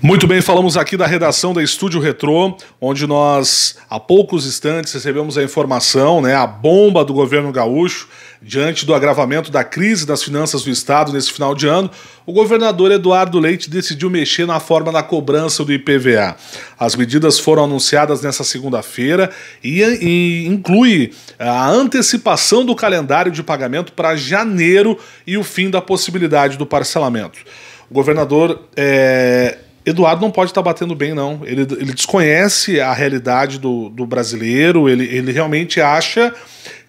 Muito bem, falamos aqui da redação da Estúdio Retrô, onde nós, há poucos instantes, recebemos a informação, né, a bomba do governo gaúcho, diante do agravamento da crise das finanças do Estado nesse final de ano, o governador Eduardo Leite decidiu mexer na forma da cobrança do IPVA. As medidas foram anunciadas nesta segunda-feira e, e inclui eh, a antecipação do calendário de pagamento para janeiro e o fim da possibilidade do parcelamento. O governador é, Eduardo não pode estar tá batendo bem, não. Ele, ele desconhece a realidade do, do brasileiro, ele, ele realmente acha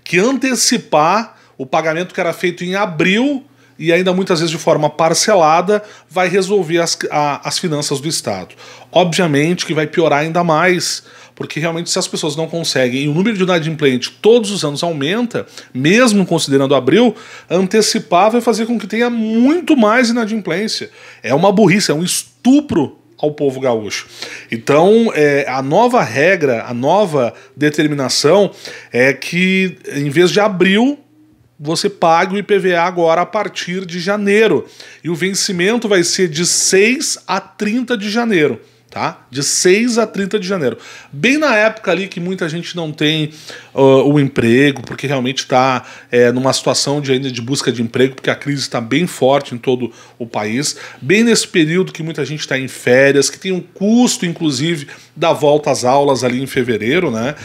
que antecipar o pagamento que era feito em abril e ainda muitas vezes de forma parcelada, vai resolver as, a, as finanças do Estado. Obviamente que vai piorar ainda mais, porque realmente, se as pessoas não conseguem e o número de inadimplente todos os anos aumenta, mesmo considerando abril, antecipar vai fazer com que tenha muito mais inadimplência. É uma burrice, é um estupro ao povo gaúcho. Então, é, a nova regra, a nova determinação é que, em vez de abril, você paga o IPVA agora a partir de janeiro. E o vencimento vai ser de 6 a 30 de janeiro tá? De 6 a 30 de janeiro. Bem na época ali que muita gente não tem uh, o emprego, porque realmente está é, numa situação de ainda de busca de emprego, porque a crise está bem forte em todo o país. Bem nesse período que muita gente está em férias, que tem um custo, inclusive, da volta às aulas ali em fevereiro, né?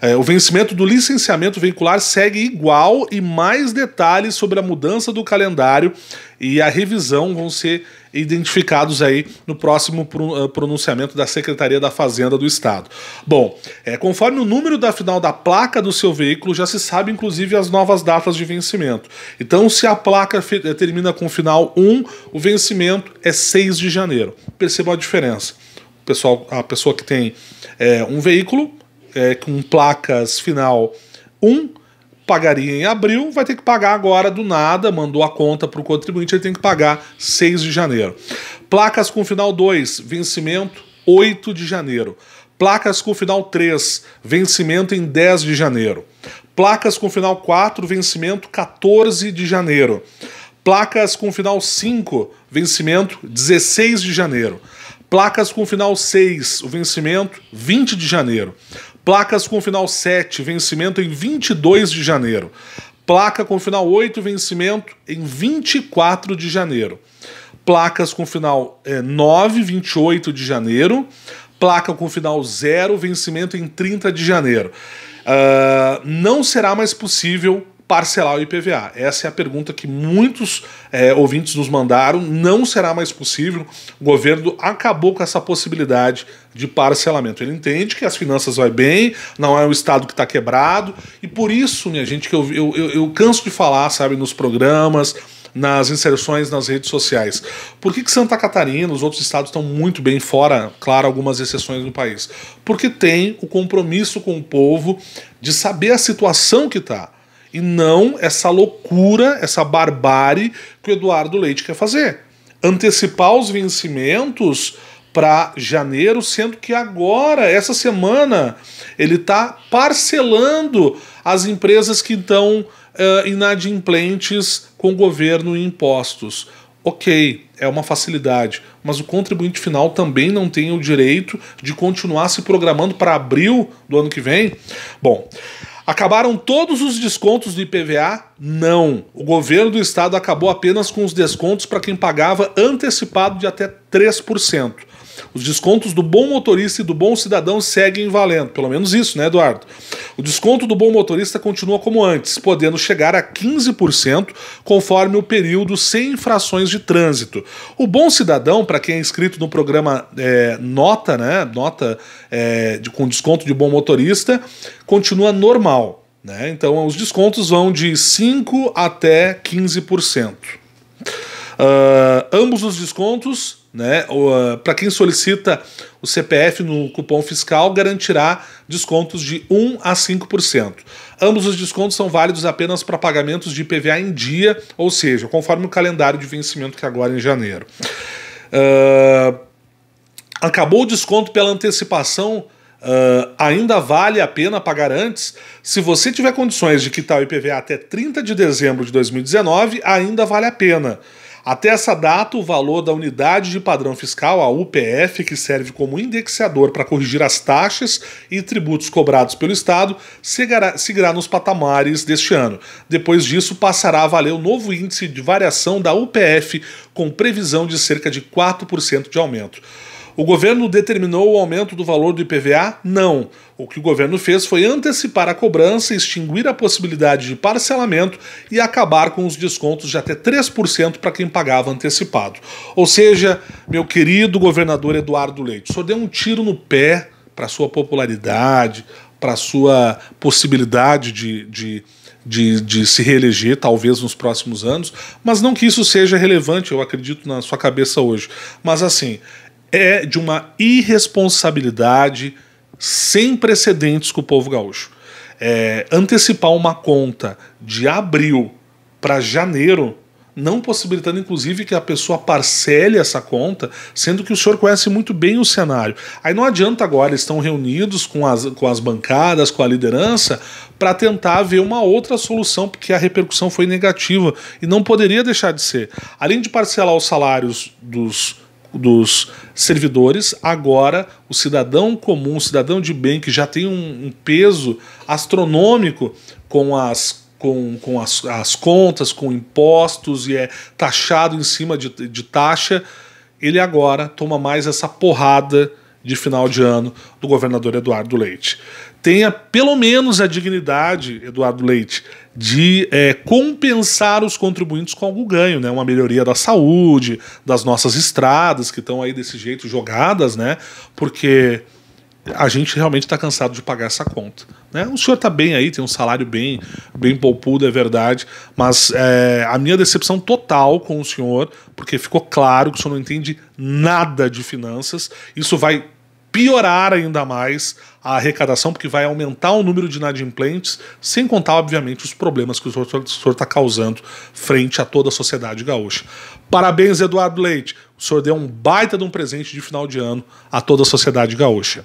É, o vencimento do licenciamento veicular segue igual e mais detalhes sobre a mudança do calendário e a revisão vão ser identificados aí no próximo eh, pronunciamento da Secretaria da Fazenda do Estado. Bom, é, conforme o número da final da placa do seu veículo, já se sabe inclusive as novas datas de vencimento. Então, se a placa eh, termina com final 1, o vencimento é 6 de janeiro. Percebam a diferença. O pessoal, a pessoa que tem é, um veículo é, com placas final 1 pagaria em abril, vai ter que pagar agora do nada, mandou a conta para o contribuinte, ele tem que pagar 6 de janeiro. Placas com final 2, vencimento 8 de janeiro. Placas com final 3, vencimento em 10 de janeiro. Placas com final 4, vencimento 14 de janeiro. Placas com final 5, vencimento 16 de janeiro. Placas com final 6, o vencimento 20 de janeiro. Placas com final 7, vencimento em 22 de janeiro. Placa com final 8, vencimento em 24 de janeiro. Placas com final é, 9, 28 de janeiro. Placa com final 0, vencimento em 30 de janeiro. Uh, não será mais possível parcelar o IPVA? Essa é a pergunta que muitos é, ouvintes nos mandaram. Não será mais possível. O governo acabou com essa possibilidade de parcelamento. Ele entende que as finanças vai bem, não é o Estado que está quebrado. E por isso, minha gente, que eu, eu, eu, eu canso de falar, sabe, nos programas, nas inserções nas redes sociais. Por que, que Santa Catarina, os outros estados estão muito bem, fora, claro, algumas exceções no país? Porque tem o compromisso com o povo de saber a situação que está e não essa loucura, essa barbárie que o Eduardo Leite quer fazer. Antecipar os vencimentos para janeiro, sendo que agora, essa semana, ele está parcelando as empresas que estão uh, inadimplentes com o governo e impostos. Ok, é uma facilidade, mas o contribuinte final também não tem o direito de continuar se programando para abril do ano que vem? Bom. Acabaram todos os descontos do IPVA? Não. O governo do estado acabou apenas com os descontos para quem pagava antecipado de até 3%. Os descontos do bom motorista e do bom cidadão seguem valendo, pelo menos isso, né, Eduardo? O desconto do bom motorista continua como antes, podendo chegar a 15% conforme o período sem infrações de trânsito. O bom cidadão, para quem é inscrito no programa é, Nota, né, nota é, de, com desconto de bom motorista, continua normal. Né? Então, os descontos vão de 5% até 15%. Uh, ah, ambos os descontos né? Ah, para quem solicita o CPF no cupom fiscal, garantirá descontos de 1 a 5%. Ambos os descontos são válidos apenas para pagamentos de IPVA em dia, ou seja, conforme o calendário de vencimento que agora é em janeiro. Uh, acabou o desconto pela antecipação. Uh, ainda vale a pena pagar antes? Se você tiver condições de quitar o IPVA até 30 de dezembro de 2019, ainda vale a pena. Até essa data, o valor da unidade de padrão fiscal, a UPF, que serve como indexador para corrigir as taxas e tributos cobrados pelo Estado, seguirá, seguirá nos patamares deste ano. Depois disso, passará a valer o novo índice de variação da UPF, com previsão de cerca de 4% de aumento. O governo determinou o aumento do valor do IPVA? Não. O que o governo fez foi antecipar a cobrança, extinguir a possibilidade de parcelamento e acabar com os descontos de até 3% para quem pagava antecipado. Ou seja, meu querido governador Eduardo Leite, só deu um tiro no pé para sua popularidade, para sua possibilidade de, de de, de, se reeleger, talvez nos próximos anos, mas não que isso seja relevante, eu acredito na sua cabeça hoje. Mas assim, é de uma irresponsabilidade sem precedentes com o povo gaúcho. É, antecipar uma conta de abril para janeiro, não possibilitando inclusive que a pessoa parcele essa conta, sendo que o senhor conhece muito bem o cenário. Aí não adianta agora, eles estão reunidos com as, com as bancadas, com a liderança, para tentar ver uma outra solução, porque a repercussão foi negativa e não poderia deixar de ser. Além de parcelar os salários dos dos servidores, agora o cidadão comum, o cidadão de bem, que já tem um, um peso astronômico com as com, com as, as, contas, com impostos e é taxado em cima de, de taxa, ele agora toma mais essa porrada de final de ano do governador Eduardo Leite. Tenha pelo menos a dignidade, Eduardo Leite, de é, compensar os contribuintes com algum ganho, né? Uma melhoria da saúde, das nossas estradas que estão aí desse jeito jogadas, né? Porque a gente realmente está cansado de pagar essa conta. Né? O senhor está bem aí, tem um salário bem, bem poupudo, é verdade, mas é, a minha decepção total com o senhor, porque ficou claro que o senhor não entende nada de finanças, isso vai piorar ainda mais a arrecadação, porque vai aumentar o número de inadimplentes, sem contar, obviamente, os problemas que o senhor está causando frente a toda a sociedade gaúcha. Parabéns, Eduardo Leite. O senhor deu um baita de um presente de final de ano a toda a sociedade gaúcha.